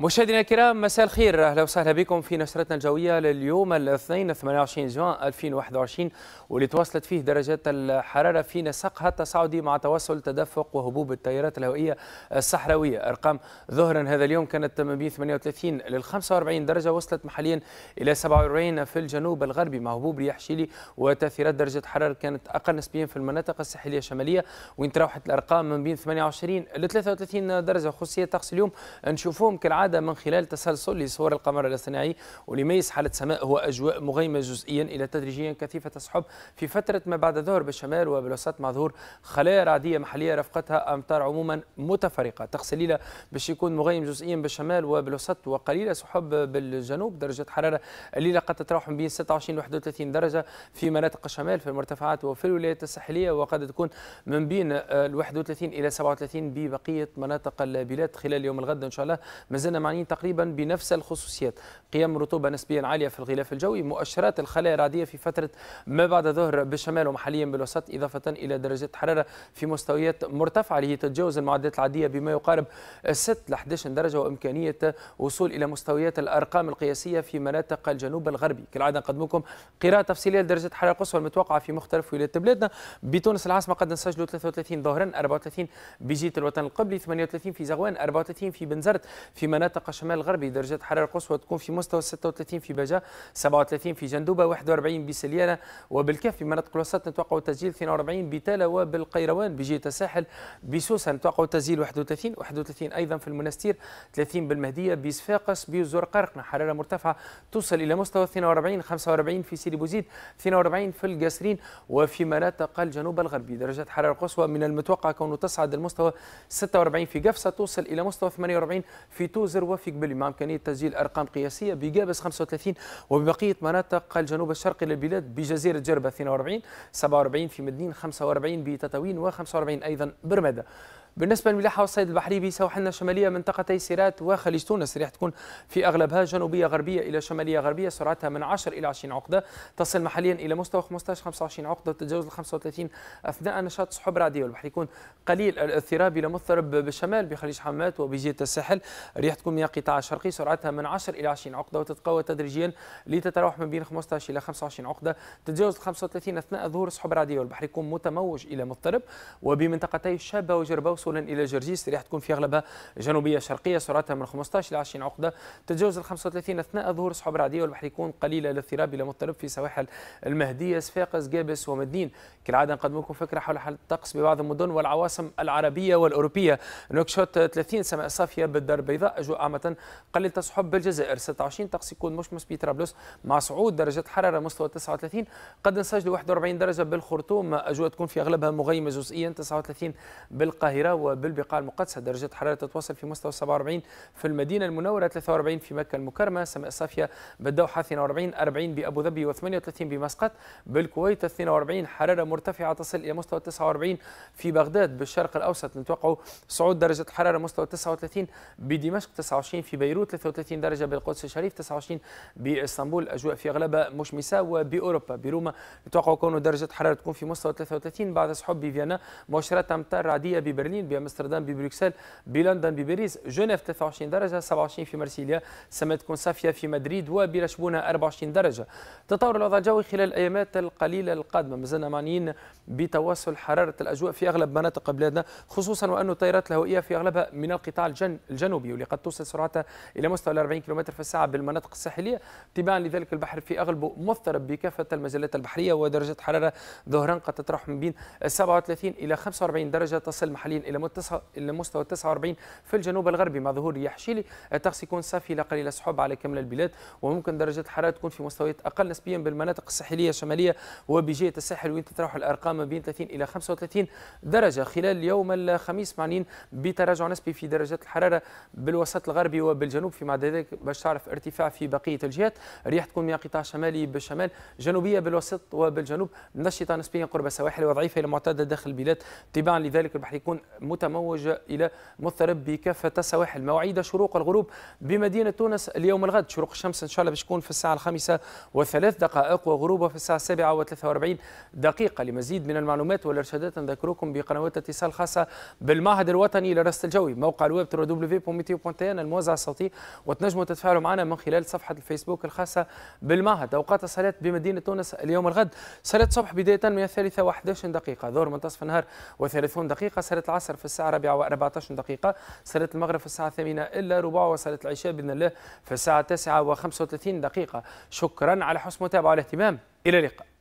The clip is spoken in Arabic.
مشاهدينا الكرام مساء الخير اهلا وسهلا بكم في نشرتنا الجويه لليوم الاثنين 28 جوان 2021 واللي تواصلت فيه درجات الحراره في نسقها التصاعدي مع تواصل تدفق وهبوب التيارات الهوائيه الصحراويه ارقام ظهرا هذا اليوم كانت ما بين 38 لل 45 درجه وصلت محليا الى 47 في الجنوب الغربي مع هبوب رياح شيلي وتاثيرات درجه الحراره كانت اقل نسبيا في المناطق الساحليه الشماليه وين تراوحت الارقام من بين 28 ل 33 درجه خصوصيه طقس اليوم نشوفوهم كالعاده العادة من خلال تسلسل لصور القمر الاصطناعي ولميز حالة سماء هو أجواء مغيمة جزئيا إلى تدريجيا كثيفة السحب في فترة ما بعد الظهر بالشمال وبالوسط مع ظهور خلايا رعدية محلية رافقتها أمطار عموما متفرقة تغسليلة باش يكون مغيم جزئيا بالشمال وبالوسط وقليلة سحب بالجنوب درجة حرارة الليلة قد تتراوح بين 26 و 31 درجة في مناطق الشمال في المرتفعات وفي الولايات الساحلية وقد تكون من بين ال 31 إلى 37 ببقية مناطق البلاد خلال يوم الغد إن شاء الله مازلنا كنا معنيين تقريبا بنفس الخصوصيات قيام رطوبة نسبيا عالية في الغلاف الجوي مؤشرات الخلايا الرعدية في فترة ما بعد ظهر بالشمال ومحليا بالوسط إضافة إلى درجات حرارة في مستويات مرتفعة اللي هي تتجاوز المعدات العادية بما يقارب 6 ل 11 درجة وإمكانية وصول إلى مستويات الأرقام القياسية في مناطق الجنوب الغربي كالعادة نقدمكم قراءة تفصيلية لدرجة الحرارة القصوى المتوقعة في مختلف ولايات بلادنا بتونس العاصمة قد نسجلوا 33 ظهرا 34 بجيت الوطن القبلي 38 في زغوان 34 في بنزرت في مناطق المناطق الشمال الغربي درجات حراره قصوى تكون في مستوى 36 في بجا 37 في جندوبه 41 بسليانه وبالكاف في مناطق الوسط نتوقع تسجيل 42 بتالا وبالقيروان بجهه الساحل بسوسه نتوقع تسجيل 31 31 ايضا في المنستير 30 بالمهديه بصفاقس بزرقرقنا حراره مرتفعه توصل الى مستوى 42 45 في سيدي بوزيد 42 في القاسرين وفي مناطق الجنوب الغربي درجات حراره قصوى من المتوقع كونه تصعد المستوى 46 في قفصه توصل الى مستوى 48 في توزه الجزر وفق بلي مع إمكانية تسجيل أرقام قياسية بجابس 35 وببقية مناطق الجنوب الشرقي للبلاد بجزيرة جربة 42 47 في مدنين 45 بتتوين و45 أيضا برمادة بالنسبه للملاحه والصيد البحري بيساو الشماليه منطقتي سيرات وخليج تونس ريح تكون في اغلبها جنوبيه غربيه الى شماليه غربيه سرعتها من 10 الى 20 عقده تصل محليا الى مستوى 15 25 عقده وتتجاوز ال 35 اثناء نشاط سحب رعديه والبحر يكون قليل الاضطراب الى مضطرب بالشمال بخليج حمامات وبجهه الساحل ريح تكون من قطاع شرقي سرعتها من 10 الى 20 عقده وتتقوى تدريجيا لتتراوح من بين 15 الى 25 عقده تتجاوز ال 35 اثناء ظهور سحب رعديه والبحر يكون متموج الى مضطرب وبمنطقتي شابه وجربوس وصولا الى جرجيس رياح تكون في اغلبها جنوبيه شرقيه سرعتها من 15 الى 20 عقده تتجاوز ال 35 اثناء ظهور سحب رعديه والبحر يكون قليل الاضطراب الى مضطرب في سواحل المهديه صفاقس جابس ومدين كالعاده نقدم لكم فكره حول حاله الطقس ببعض المدن والعواصم العربيه والاوروبيه نوكشوت 30 سماء صافيه بالدار البيضاء اجواء عامه قليل السحب بالجزائر 26 طقس يكون مشمس بطرابلس مع صعود درجه حراره مستوى 39 قد نسجل 41 درجه بالخرطوم اجواء تكون في اغلبها مغيمه جزئيا 39 بالقاهره وبالبقاع المقدسة درجة حرارة تتوصل في مستوى 47 في المدينة المنورة 43 في مكة المكرمة سماء صافية بالدوحة 42 40 بأبو ظبي و38 بمسقط بالكويت 42 حرارة مرتفعة تصل إلى مستوى 49 في بغداد بالشرق الأوسط نتوقع صعود درجة حرارة مستوى 39 بدمشق 29 في بيروت 33 درجة بالقدس الشريف 29 باسطنبول أجواء في أغلبها مشمسة وبأوروبا بروما نتوقع كون درجة حرارة تكون في مستوى 33 بعد سحب فيينا مؤشرات أمطار عادية ببرلين ببرلين بامستردام ببروكسل بلندن بباريس جنيف 23 درجه 27 في مارسيليا سما تكون صافيه في مدريد وبرشبونه 24 درجه تطور الوضع الجوي خلال الايامات القليله القادمه مازلنا معنيين بتواصل حراره الاجواء في اغلب مناطق بلادنا خصوصا وان التيارات الهوائيه في اغلبها من القطاع الجن الجنوبي واللي قد توصل سرعتها الى مستوى 40 كم في الساعه بالمناطق الساحليه تباعا لذلك البحر في اغلبه مضطرب بكافه المجالات البحريه ودرجه حراره ظهرا قد تتراوح من بين 37 الى 45 درجه تصل محليا الى الى مستوى 49 في الجنوب الغربي مع ظهور رياح شيلي الطقس يكون صافي الى قليل سحب على كامل البلاد وممكن درجه الحراره تكون في مستويات اقل نسبيا بالمناطق الساحليه الشماليه وبجهه الساحل وين تتراوح الارقام ما بين 30 الى 35 درجه خلال يوم الخميس معنين بتراجع نسبي في درجات الحراره بالوسط الغربي وبالجنوب في بعد ذلك باش تعرف ارتفاع في بقيه الجهات الرياح تكون من قطاع شمالي بالشمال جنوبيه بالوسط وبالجنوب نشطه نسبيا قرب السواحل وضعيفه الى معتاده داخل البلاد تباعا لذلك البحر يكون متموج إلى مضطرب بكافة السواحل مواعيد شروق الغروب بمدينة تونس اليوم الغد شروق الشمس إن شاء الله باش تكون في الساعة الخامسة وثلاث دقائق وغروبها في الساعة السابعة وثلاثة واربعين دقيقة لمزيد من المعلومات والإرشادات نذكركم بقنوات الاتصال الخاصة بالمعهد الوطني للرصد الجوي موقع الويب www.meteo.tn الموزع الصوتي وتنجموا تتفاعلوا معنا من خلال صفحة الفيسبوك الخاصة بالمعهد أوقات الصلاة بمدينة تونس اليوم الغد صلاة الصبح بداية من الثالثة و11 دقيقة ظهر منتصف النهار و30 دقيقة صلاة العصر العصر في الساعة الرابعه و14 دقيقة صلاة المغرب في الساعة الثامنة إلا ربع وصلاة العشاء بإذن الله في الساعة التاسعه و35 دقيقة شكرا على حسن المتابعة والاهتمام إلى اللقاء